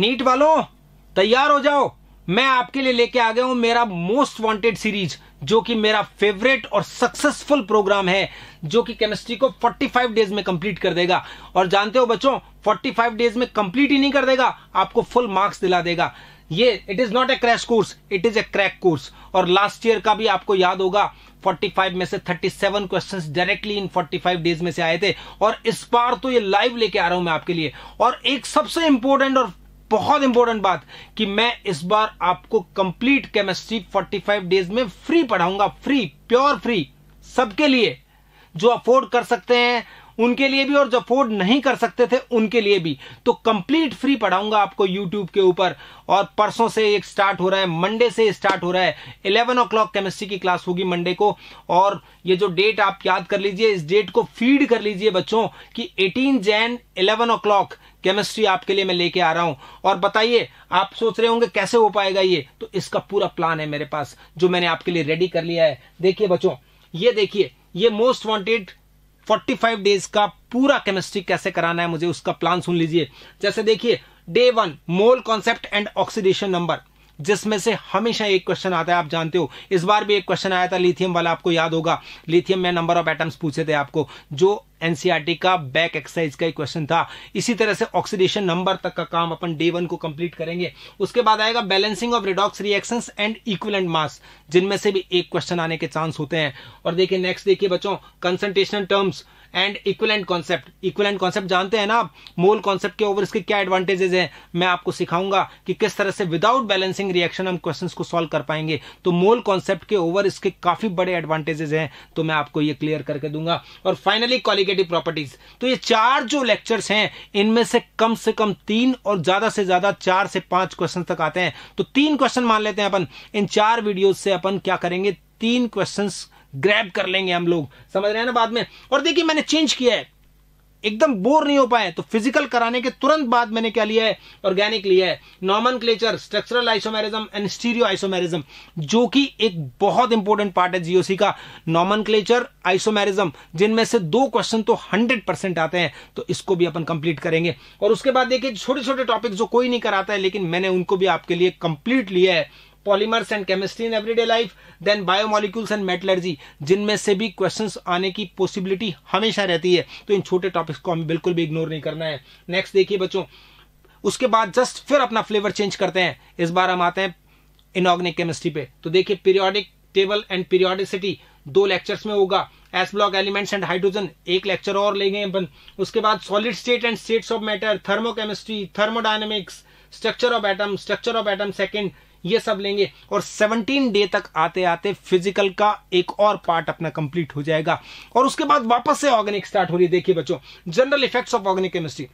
NEET वालों तैयार हो जाओ मैं आपके लिए लेके आ गया हूं मेरा मोस्ट वांटेड सीरीज जो कि मेरा फेवरेट और सक्सेसफुल प्रोग्राम है जो कि केमिस्ट्री को 45 डेज में कंप्लीट कर देगा और जानते हो बच्चों 45 डेज में कंप्लीट ही नहीं कर देगा आपको फुल मार्क्स दिला देगा ये it is not a crash course it is a crack course और लास्ट ईयर का भी आपको याद होगा 45 में से 37 क्वेश्चंस डायरेक्टली इन 45 डेज में से आए थे और इस बार तो ये लाइव लेके आ रहा हूं मैं आपके लिए और एक सबसे इंपॉर्टेंट और बहुत इंपॉर्टेंट बात कि मैं इस बार आपको कंप्लीट केमिस्ट्री 45 डेज में फ्री पढ़ाऊंगा फ्री प्योर फ्री सबके लिए जो अफोर्ड कर सकते हैं उनके लिए भी और जो अफोर्ड नहीं कर सकते थे उनके लिए भी तो कंप्लीट फ्री पढ़ाऊंगा आपको यूट्यूब के ऊपर और परसों से एक स्टार्ट हो रहा है मंडे से स्टार्ट हो रहा है इलेवन ओ केमिस्ट्री की क्लास होगी मंडे को और ये जो डेट आप याद कर लीजिए इस डेट को फीड कर लीजिए बच्चों कि 18 जैन 11 ओ केमिस्ट्री आपके लिए मैं लेके आ रहा हूं और बताइए आप सोच रहे होंगे कैसे हो पाएगा ये तो इसका पूरा प्लान है मेरे पास जो मैंने आपके लिए रेडी कर लिया है देखिए बच्चों ये देखिए ये मोस्ट वांटेड 45 डेज का पूरा केमिस्ट्री कैसे कराना है मुझे उसका प्लान सुन लीजिए जैसे देखिए day one mole concept and oxidation number जिसमें से हमेशा एक क्वेश्चन आता है आप जानते हो इस बार भी एक क्वेश्चन आया था लिथियम वाला आपको याद होगा लिथियम में नंबर ऑफ एटम्स पूछे थे आपको जो एनसीआरटी का बैक एक्सरसाइज का ही क्वेश्चन था इसी तरह से ऑक्सीडेशन नंबर तक का काम अपन डे वन को कंप्लीट करेंगे उसके बाद आएगा balancing of redox reactions and equivalent mass जिनमें से भी एक क्वेश्चन आने के चांस होते हैं और देखिए नेक्स्ट देखिए बच्चों concentration terms and equivalent concept equivalent concept जानते हैं ना आप मोल कॉन्सेप्ट के ओवर इसके क्या एडवांटेजेस हैं मैं आपको सिखाऊंगा कि किस तरह से विदाउट बैलेंसिंग रिएक्शन हम क्वेश्चंस को सॉल्व कर पाएंगे तो मोल कॉन्सेप्ट के ओवर इसके काफी बड़े एडवांटेजेस हैं तो मैं आपको ये क्लियर करके दूंगा और फाइनली कॉलिग नेगेटिव प्रॉपर्टीज तो ये चार जो लेक्चर्स हैं इनमें से कम से कम तीन और ज्यादा से ज्यादा चार से पांच क्वेश्चन तक आते हैं तो तीन क्वेश्चन मान लेते हैं अपन इन चार वीडियो से अपन क्या करेंगे तीन क्वेश्चन ग्रैब कर लेंगे हम लोग समझ रहे हैं ना बाद में और देखिए मैंने चेंज किया है एकदम बोर नहीं हो पाए तो फिजिकल कराने के तुरंत बाद मैंने क्या लिया है ऑर्गेनिक लिया है nomenclature structural isomerism and stereoisomerism जो कि एक बहुत इंपॉर्टेंट पार्ट है जीओसी का नॉमन क्लेचर आइसोमेरिज्म जिनमें से दो क्वेश्चन तो हंड्रेड परसेंट आते हैं तो इसको भी अपन कंप्लीट करेंगे और उसके बाद देखिए छोटे छोटे टॉपिक जो कोई नहीं कराता है लेकिन मैंने उनको भी आपके लिए कंप्लीट लिया है polymers and chemistry in everyday life then biomolecules and metallurgy जिनमें से भी क्वेश्चंस आने की पॉसिबिलिटी हमेशा रहती है तो इन छोटे टॉपिक्स को हमें बिल्कुल भी इग्नोर नहीं करना है नेक्स्ट देखिए बच्चों उसके बाद जस्ट फिर अपना फ्लेवर चेंज करते हैं इस बार हम आते हैं इनऑर्गेनिक केमिस्ट्री पे तो देखिए पीरियोडिक टेबल एंड पीरियोडिसिटी दो लेक्चर्स में होगा S block elements and hydrogen एक लेक्चर और लेंगे अपन उसके बाद solid state and states of matter thermochemistry thermodynamics structure of atom structure of atom second ये सब लेंगे और 17 डे तक आते आते फिजिकल का एक और पार्ट अपना कंप्लीट हो जाएगा और उसके बाद वापस से ऑर्गेनिक स्टार्ट हो रही है देखिए बच्चों general effects of organic chemistry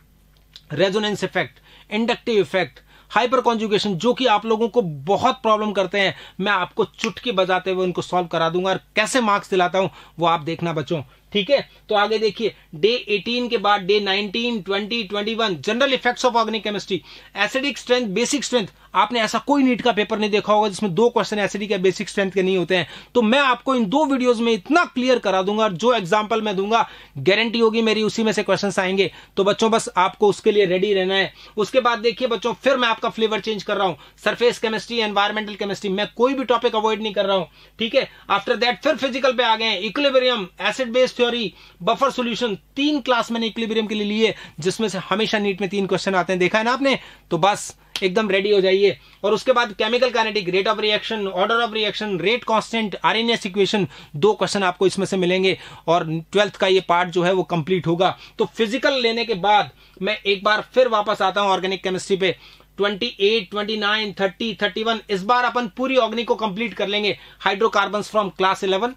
resonance effect inductive effect hyperconjugation जो कि आप लोगों को बहुत प्रॉब्लम करते हैं मैं आपको चुटकी बजाते हुए उनको सॉल्व करा दूंगा और कैसे मार्क्स दिलाता हूं वो आप देखना बच्चों ठीक है तो आगे देखिए डे 18 के बाद day 19, 20, 21 general effects of organic chemistry acidic strength basic strength आपने ऐसा कोई नीट का पेपर नहीं देखा होगा जिसमें दो क्वेश्चन एसिडिक या बेसिक स्ट्रेंथ के नहीं होते हैं तो मैं आपको इन दो वीडियोस में इतना क्लियर करा दूंगा जो एग्जाम्पल मैं दूंगा गारंटी होगी मेरी उसी में से क्वेश्चन आएंगे तो बच्चों बस आपको उसके लिए रेडी रहना है उसके बाद देखिए बच्चों फिर मैं आपका फ्लेवर चेंज कर रहा हूं सरफेस केमिस्ट्री एनवायरमेंटल केमिस्ट्री मैं कोई भी टॉपिक अवॉइड नहीं कर रहा हूं ठीक है आफ्टर दैट फिर फिजिकल पे आ गए equilibrium acid based theory buffer solution तीन क्लास मैंने इक्विलिब्रियम के लिए लिए जिसमें से हमेशा नीट में तीन क्वेश्चन आते हैं देखा है ना आपने तो बस एकदम रेडी हो जाइए और उसके बाद chemical kinetic rate of reaction order of reaction rate constant Arrhenius equation दो क्वेश्चन आपको इसमें से मिलेंगे और ट्वेल्थ का ये पार्ट जो है वो कंप्लीट होगा तो फिजिकल लेने के बाद मैं एक बार फिर वापस आता हूं ऑर्गेनिक केमिस्ट्री पे 28, 29, 30, 31 इस बार अपन पूरी ऑग्नि को कंप्लीट कर लेंगे hydrocarbons from class 11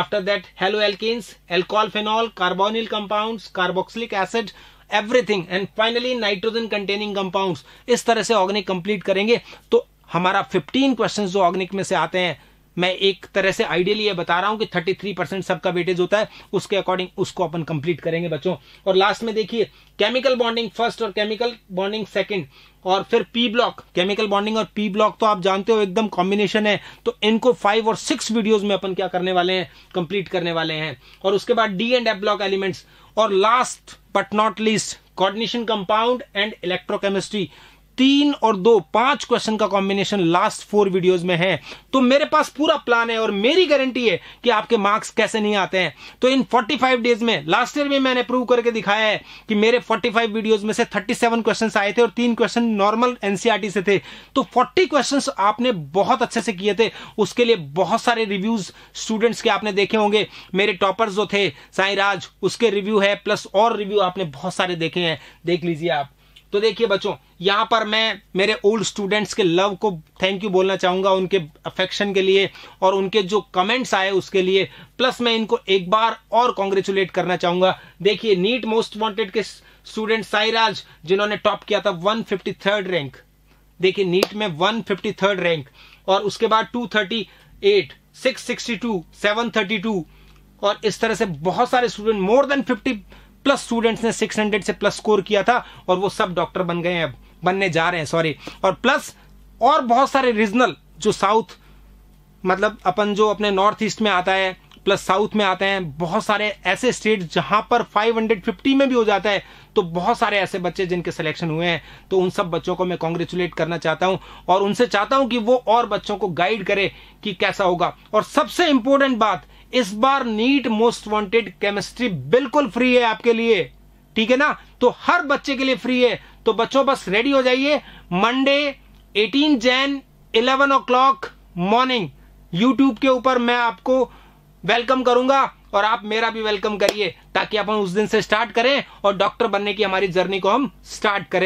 after that haloalkanes alcohol phenol carbonyl compound carboxylic acid everything and finally nitrogen containing compound इस तरह से ऑर्गेनिक कंप्लीट करेंगे तो हमारा 15 क्वेश्चंस जो ऑर्गेनिक में से आते हैं मैं एक तरह से आइडियली ये बता रहा हूं कि 33 परसेंट सबका वेटेज होता है उसके अकॉर्डिंग उसको अपन कंप्लीट करेंगे बच्चों और लास्ट में देखिए केमिकल बॉन्डिंग फर्स्ट और केमिकल बॉन्डिंग सेकंड और फिर पी ब्लॉक केमिकल बॉन्डिंग और पी ब्लॉक तो आप जानते हो एकदम कॉम्बिनेशन है तो इनको फाइव और सिक्स वीडियोज में अपन क्या करने वाले हैं कंप्लीट करने वाले हैं और उसके बाद D and F block elements और last but not least coordination compound and electrochemistry तीन और दो पांच क्वेश्चन का कॉम्बिनेशन लास्ट फोर वीडियोस में है तो मेरे पास पूरा प्लान है और मेरी गारंटी है कि आपके मार्क्स कैसे नहीं आते हैं तो इन 45 डेज में लास्ट ईयर में मैंने प्रूव करके दिखाया है कि मेरे 45 वीडियोस में से 37 क्वेश्चंस आए थे और तीन क्वेश्चन नॉर्मल एनसीआरटी से थे तो 40 क्वेश्चन आपने बहुत अच्छे से किए थे उसके लिए बहुत सारे रिव्यूज स्टूडेंट्स के आपने देखे होंगे मेरे टॉपर जो थे साई उसके रिव्यू है प्लस और रिव्यू आपने बहुत सारे देखे हैं देख लीजिए आप तो देखिए बच्चों यहाँ पर मैं मेरे ओल्ड स्टूडेंट्स के लव को थैंक यू बोलना चाहूँगा उनके अफेक्शन के लिए और उनके जो कमेंट्स आए उसके लिए प्लस मैं इनको एक बार और कॉन्ग्रेचुलेट करना चाहूँगा देखिए नीट मोस्ट वांटेड के स्टूडेंट साईराज जिन्होंने टॉप किया था वन रैंक देखिए नीट में वन रैंक और उसके बाद two thirty eight six sixty two seven thirty two और इस तरह से बहुत सारे student more than fifty plus students ने 600 से प्लस स्कोर किया था और वो सब डॉक्टर बन गए हैं बनने जा रहे हैं सॉरी और प्लस और बहुत सारे रीजनल जो साउथ मतलब अपन जो अपने नॉर्थ ईस्ट में आता है प्लस साउथ में आते हैं बहुत सारे ऐसे स्टेट जहां पर 550 में भी हो जाता है तो बहुत सारे ऐसे बच्चे जिनके सिलेक्शन हुए हैं तो उन सब बच्चों को मैं कॉन्ग्रेचुलेट करना चाहता हूं और उनसे चाहता हूं कि वो और बच्चों को गाइड करे कि कैसा होगा और सबसे इंपॉर्टेंट बात इस बार नीट मोस्ट वांटेड केमिस्ट्री बिल्कुल फ्री है आपके लिए ठीक है ना तो हर बच्चे के लिए फ्री है तो बच्चों बस रेडी हो जाइए Monday 18 Jan 11 o'clock morning YouTube के ऊपर मैं आपको वेलकम करूंगा और आप मेरा भी वेलकम करिए ताकि अपन उस दिन से स्टार्ट करें और डॉक्टर बनने की हमारी जर्नी को हम स्टार्ट करें